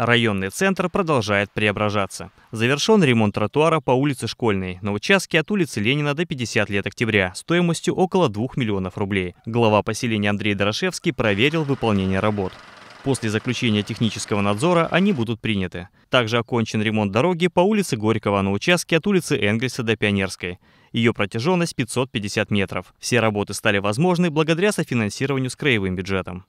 Районный центр продолжает преображаться. Завершен ремонт тротуара по улице Школьной на участке от улицы Ленина до 50 лет октября стоимостью около 2 миллионов рублей. Глава поселения Андрей Дорошевский проверил выполнение работ. После заключения технического надзора они будут приняты. Также окончен ремонт дороги по улице Горького на участке от улицы Энгельса до Пионерской. Ее протяженность 550 метров. Все работы стали возможны благодаря софинансированию с краевым бюджетом.